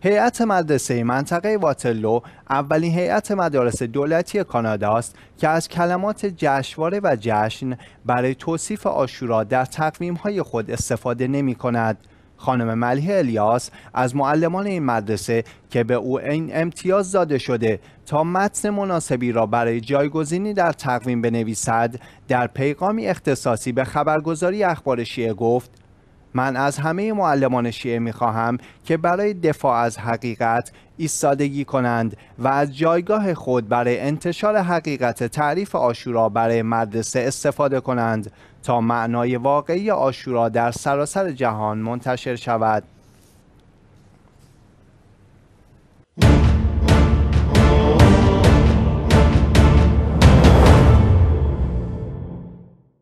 هیئت مدرسه منطقه واتلو اولین هیئت مدارس دولتی کانادا است که از کلمات جشنواره و جشن برای توصیف آشورا در تقویم‌های خود استفاده نمی کند. خانم ملیه الیاس از معلمان این مدرسه که به او این امتیاز داده شده تا متن مناسبی را برای جایگزینی در تقویم بنویسد در پیغامی اختصاصی به خبرگزاری اخبار شیعه گفت من از همه معلمان شیعه می خواهم که برای دفاع از حقیقت ایستادگی کنند و از جایگاه خود برای انتشار حقیقت تعریف آشورا برای مدرسه استفاده کنند تا معنای واقعی آشورا در سراسر جهان منتشر شود.